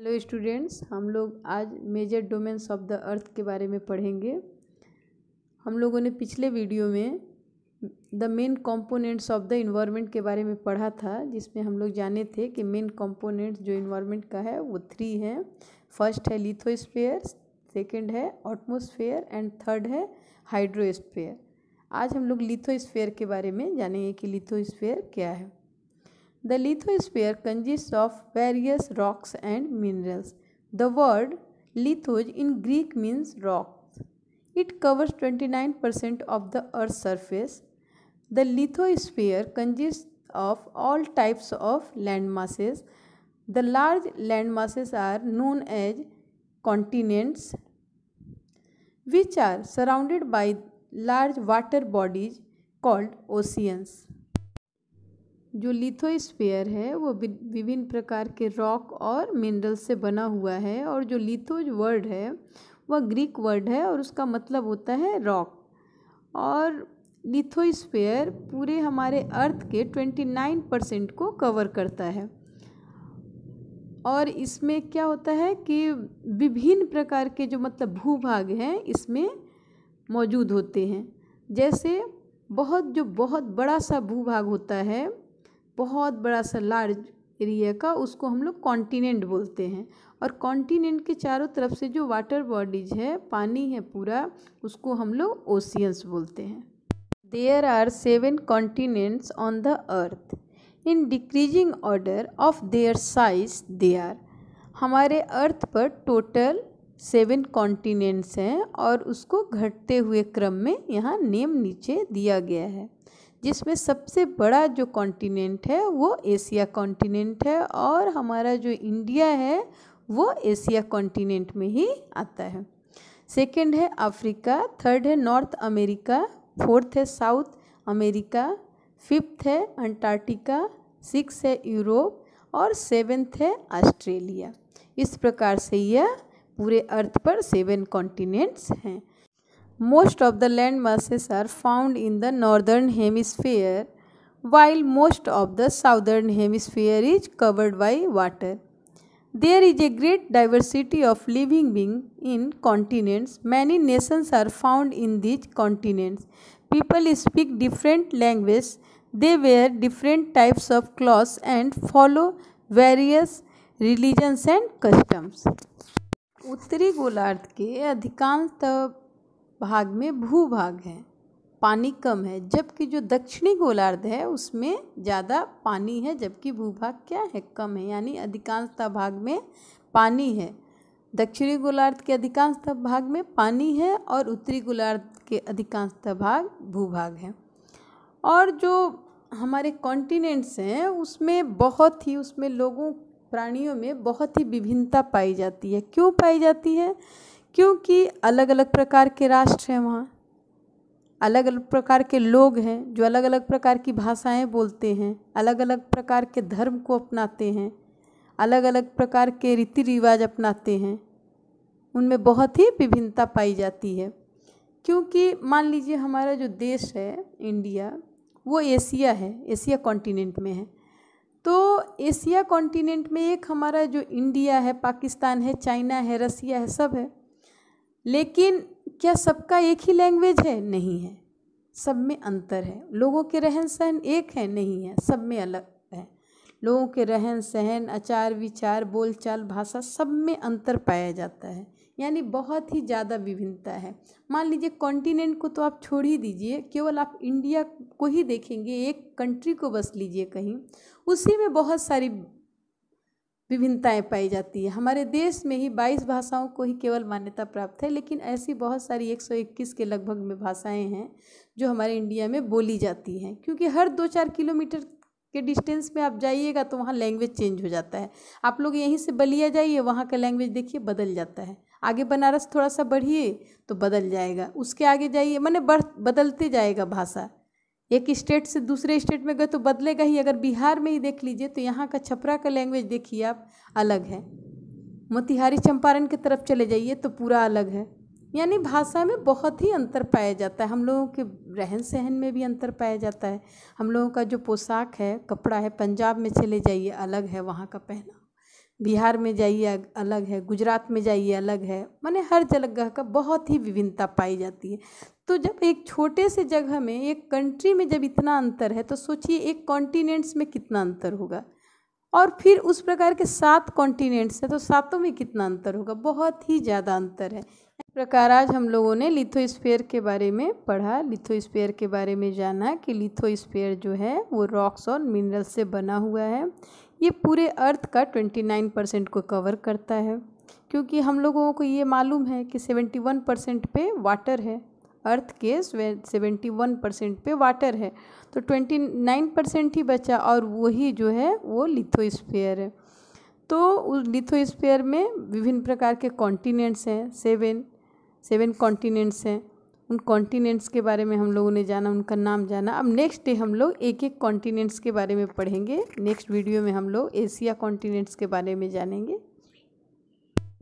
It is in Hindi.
हेलो स्टूडेंट्स हम लोग आज major domains of the earth के बारे में पढ़ेंगे हम लोगों ने पिछले वीडियो में the main components of the environment के बारे में पढ़ा था जिसमें हम लोग जाने थे कि मेन कंपोनेंट्स जो इन्वायरमेंट का है वो थ्री हैं फर्स्ट है लिथोस्फेयर सेकेंड है ऑटमोस्फेयर एंड थर्ड है हाइड्रोस्फेयर आज हम लोग लिथोस्फेयर के बारे में जानेंगे कि लिथोस्फेयर क्या है The lithosphere consists of various rocks and minerals. The word lithos in Greek means rocks. It covers 29% of the Earth's surface. The lithosphere consists of all types of landmasses. The large landmasses are known as continents, which are surrounded by large water bodies called oceans. जो लिथोस्फीयर है वो विभिन्न प्रकार के रॉक और मिनरल से बना हुआ है और जो लिथो वर्ड है वह ग्रीक वर्ड है और उसका मतलब होता है रॉक और लिथोस्फीयर पूरे हमारे अर्थ के ट्वेंटी नाइन परसेंट को कवर करता है और इसमें क्या होता है कि विभिन्न प्रकार के जो मतलब भूभाग हैं इसमें मौजूद होते हैं जैसे बहुत जो बहुत बड़ा सा भूभाग होता है बहुत बड़ा सा लार्ज एरिया का उसको हम लोग कॉन्टिनेंट बोलते हैं और कॉन्टिनेंट के चारों तरफ से जो वाटर बॉडीज है पानी है पूरा उसको हम लोग ओशियंस बोलते हैं there are seven continents on the earth in decreasing order of their size they are हमारे अर्थ पर टोटल सेवन कॉन्टिनेंट्स हैं और उसको घटते हुए क्रम में यहाँ नेम नीचे दिया गया है जिसमें सबसे बड़ा जो कॉन्टिनेंट है वो एशिया कॉन्टिनेंट है और हमारा जो इंडिया है वो एशिया कॉन्टिनेंट में ही आता है सेकेंड है अफ्रीका थर्ड है नॉर्थ अमेरिका फोर्थ है साउथ अमेरिका फिफ्थ है अंटार्कटिका सिक्स है यूरोप और सेवेंथ है ऑस्ट्रेलिया इस प्रकार से यह पूरे अर्थ पर सेवन कॉन्टिनेंट्स हैं Most of the land masses are found in the northern hemisphere while most of the southern hemisphere is covered by water. There is a great diversity of living beings in continents. Many nations are found in these continents. People speak different languages. They wear different types of clothes and follow various religions and customs. उत्तरी गोलार्ध के अधिकांश भाग में भू भाग है पानी कम है जबकि जो दक्षिणी गोलार्ध है उसमें ज़्यादा पानी है जबकि भूभाग क्या है कम है यानी अधिकांशता भाग में पानी है दक्षिणी गोलार्ध के अधिकांशतः भाग में पानी है और उत्तरी गोलार्ध के अधिकांशतः भाग भूभाग है और जो हमारे कॉन्टिनेंट्स हैं उसमें बहुत ही उसमें लोगों प्राणियों में बहुत ही विभिन्नता पाई जाती है क्यों पाई जाती है क्योंकि अलग अलग प्रकार के राष्ट्र हैं वहाँ अलग अलग प्रकार के लोग हैं जो अलग अलग प्रकार की भाषाएं बोलते हैं अलग अलग प्रकार के धर्म को अपनाते हैं अलग अलग प्रकार के रीति रिवाज अपनाते हैं उनमें बहुत ही विभिन्नता पाई जाती है क्योंकि मान लीजिए हमारा जो देश है इंडिया वो एशिया है एशिया कॉन्टिनेंट में है तो एशिया कॉन्टिनेंट में एक हमारा जो इंडिया है पाकिस्तान है चाइना है रसिया है सब है लेकिन क्या सबका एक ही लैंग्वेज है नहीं है सब में अंतर है लोगों के रहन सहन एक है नहीं है सब में अलग है लोगों के रहन सहन आचार विचार बोलचाल भाषा सब में अंतर पाया जाता है यानी बहुत ही ज़्यादा विभिन्नता है मान लीजिए कॉन्टिनेंट को तो आप छोड़ ही दीजिए केवल आप इंडिया को ही देखेंगे एक कंट्री को बस लीजिए कहीं उसी में बहुत सारी विभिन्नताएं पाई जाती है हमारे देश में ही 22 भाषाओं को ही केवल मान्यता प्राप्त है लेकिन ऐसी बहुत सारी 121 के लगभग में भाषाएं हैं जो हमारे इंडिया में बोली जाती हैं क्योंकि हर दो चार किलोमीटर के डिस्टेंस में आप जाइएगा तो वहाँ लैंग्वेज चेंज हो जाता है आप लोग यहीं से बलिया जाइए वहाँ का लैंग्वेज देखिए बदल जाता है आगे बनारस थोड़ा सा बढ़िए तो बदल जाएगा उसके आगे जाइए मैंने बढ़ बदलते जाएगा भाषा एक स्टेट से दूसरे स्टेट में गए तो बदलेगा ही अगर बिहार में ही देख लीजिए तो यहाँ का छपरा का लैंग्वेज देखिए आप अलग है मोतिहारी चंपारण की तरफ चले जाइए तो पूरा अलग है यानी भाषा में बहुत ही अंतर पाया जाता है हम लोगों के रहन सहन में भी अंतर पाया जाता है हम लोगों का जो पोशाक है कपड़ा है पंजाब में चले जाइए अलग है वहाँ का पहना बिहार में जाइए अलग है गुजरात में जाइए अलग है माने हर जगह का बहुत ही विभिन्नता पाई जाती है तो जब एक छोटे से जगह में एक कंट्री में जब इतना अंतर है तो सोचिए एक कॉन्टिनेंट्स में कितना अंतर होगा और फिर उस प्रकार के सात कॉन्टिनेंट्स हैं तो सातों में कितना अंतर होगा बहुत ही ज़्यादा अंतर है इस प्रकार आज हम लोगों ने लिथोस्फेयर के बारे में पढ़ा लिथोस्फेयर के बारे में जाना कि लिथोस्फेयर जो है वो रॉक्स और मिनरल से बना हुआ है ये पूरे अर्थ का 29 परसेंट को कवर करता है क्योंकि हम लोगों को ये मालूम है कि 71 परसेंट पे वाटर है अर्थ के 71 परसेंट पे वाटर है तो 29 परसेंट ही बचा और वही जो है वो लिथोस्फीयर है तो उस लिथोस्फीयर में विभिन्न प्रकार के कॉन्टिनेंट्स हैं सेवन सेवन कॉन्टिनेंट्स हैं उन कॉन्टिनेंट्स के बारे में हम लोगों ने जाना उनका नाम जाना अब नेक्स्ट डे हम लोग एक एक कॉन्टिनेंट्स के बारे में पढ़ेंगे नेक्स्ट वीडियो में हम लोग एशिया कॉन्टिनेंट्स के बारे में जानेंगे